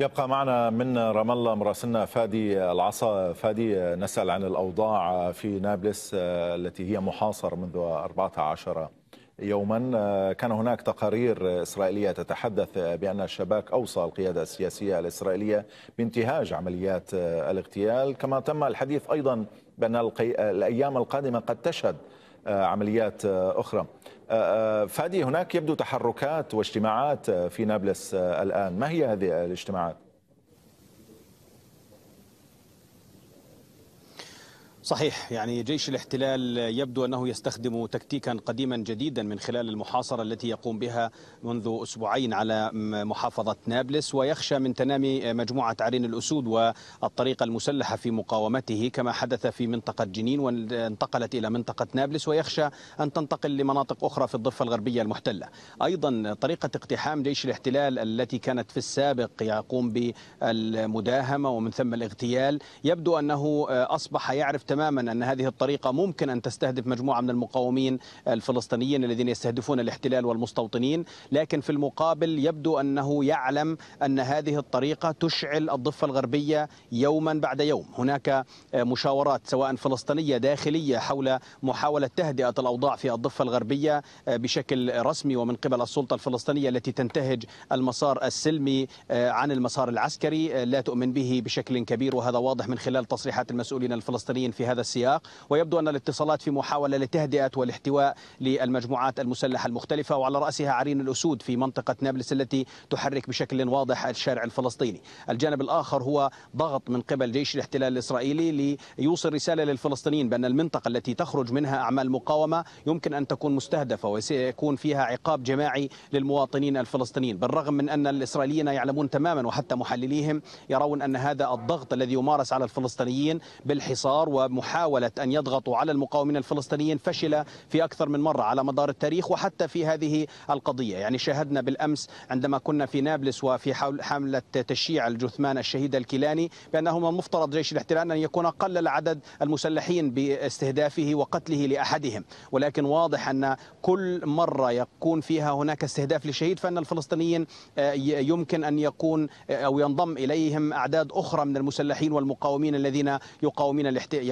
يبقى معنا من رام الله مراسلنا فادي العصا فادي نسأل عن الأوضاع في نابلس آه، التي هي محاصرة منذ 14 يوما آه، كان هناك تقارير إسرائيلية تتحدث بأن الشباك أوصى القيادة السياسية الإسرائيلية بانتهاج عمليات آه، الاغتيال كما تم الحديث أيضا بأن الأيام القادمة قد تشهد آه، عمليات آه، أخرى آه، فادي هناك يبدو تحركات واجتماعات في نابلس الآن ما هي هذه الاجتماعات؟ صحيح يعني جيش الاحتلال يبدو أنه يستخدم تكتيكا قديما جديدا من خلال المحاصرة التي يقوم بها منذ أسبوعين على محافظة نابلس ويخشى من تنامي مجموعة عرين الأسود والطريقة المسلحة في مقاومته كما حدث في منطقة جنين وانتقلت إلى منطقة نابلس ويخشى أن تنتقل لمناطق أخرى في الضفة الغربية المحتلة أيضا طريقة اقتحام جيش الاحتلال التي كانت في السابق يقوم بالمداهمة ومن ثم الاغتيال يبدو أنه أصبح يعرف تماما تماما أن هذه الطريقة ممكن أن تستهدف مجموعة من المقاومين الفلسطينيين الذين يستهدفون الاحتلال والمستوطنين لكن في المقابل يبدو أنه يعلم أن هذه الطريقة تشعل الضفة الغربية يوما بعد يوم هناك مشاورات سواء فلسطينية داخلية حول محاولة تهدئة الأوضاع في الضفة الغربية بشكل رسمي ومن قبل السلطة الفلسطينية التي تنتهج المسار السلمي عن المسار العسكري لا تؤمن به بشكل كبير وهذا واضح من خلال تصريحات المسؤولين الفلسطينيين في هذا السياق ويبدو أن الاتصالات في محاولة لتهدئة والاحتواء للمجموعات المسلحة المختلفة وعلى رأسها عرين الأسود في منطقة نابلس التي تحرك بشكل واضح الشارع الفلسطيني الجانب الآخر هو ضغط من قبل جيش الاحتلال الإسرائيلي ليوصل رسالة للفلسطينيين بأن المنطقة التي تخرج منها أعمال مقاومة يمكن أن تكون مستهدفة وسيكون فيها عقاب جماعي للمواطنين الفلسطينيين بالرغم من أن الإسرائيليين يعلمون تماما وحتى محلليهم يرون أن هذا الضغط الذي يمارس على الفلسطينيين بالحصار وم محاولة أن يضغطوا على المقاومين الفلسطينيين فشل في أكثر من مرة على مدار التاريخ وحتى في هذه القضية يعني شاهدنا بالأمس عندما كنا في نابلس وفي حول حملة تشييع الجثمان الشهيد الكيلاني بأنه من مفترض جيش الاحتلال أن يكون قلل عدد المسلحين باستهدافه وقتله لأحدهم ولكن واضح أن كل مرة يكون فيها هناك استهداف لشهيد فأن الفلسطينيين آه، يمكن أن يكون آه، أو ينضم إليهم أعداد أخرى من المسلحين والمقاومين الذين يقاومون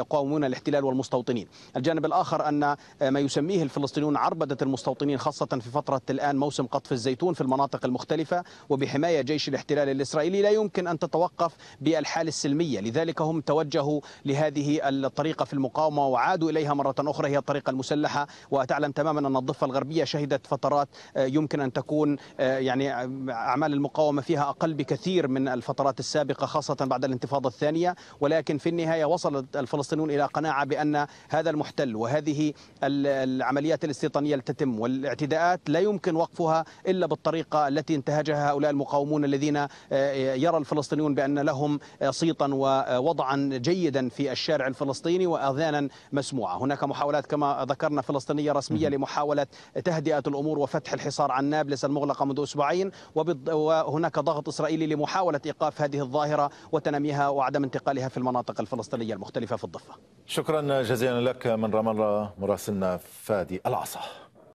يقاومون الاحتلال والمستوطنين الجانب الآخر أن آه، ما يسميه الفلسطينيون عربدة المستوطنين خاصة في فترة الآن موسم قطف الزيتون في المناطق المختلفة وبحماية جيش الاحتلال الإسرائيلي لا يمكن أن تتوقف بالحالة السلمية لذلك هم توجهوا لهذه الطريقة في المقاومة وعادوا إليها مرة أخرى هي الطريقة المسلحة وتعلم تماما أن الضفة الغربية شهدت فترات آه، يمكن أن تكون آه، يعني أعمال المقاومة فيها أقل بكثير من الفترات السابقة خاصة بعد الانتفاضة الثانية ولكن في النهاية وصلت الفلسطينيين يصلون إلى قناعة بأن هذا المحتل وهذه العمليات الاستيطانية تتم والاعتداءات لا يمكن وقفها إلا بالطريقة التي انتهجها هؤلاء المقاومون الذين آه، يرى الفلسطينيون بأن لهم آه، صيتا ووضعا آه، جيدا في الشارع الفلسطيني وأذانا مسموعة هناك محاولات كما ذكرنا فلسطينية رسمية لمحاولة تهدئة الأمور وفتح الحصار عن نابلس المغلقة منذ أسبوعين وهناك ضغط إسرائيلي لمحاولة إيقاف هذه الظاهرة وتنميها وعدم انتقالها في المناطق الفلسطينية المختلفة في الضفة شكرا جزيلا لك من رام الله مراسلنا فادي العصا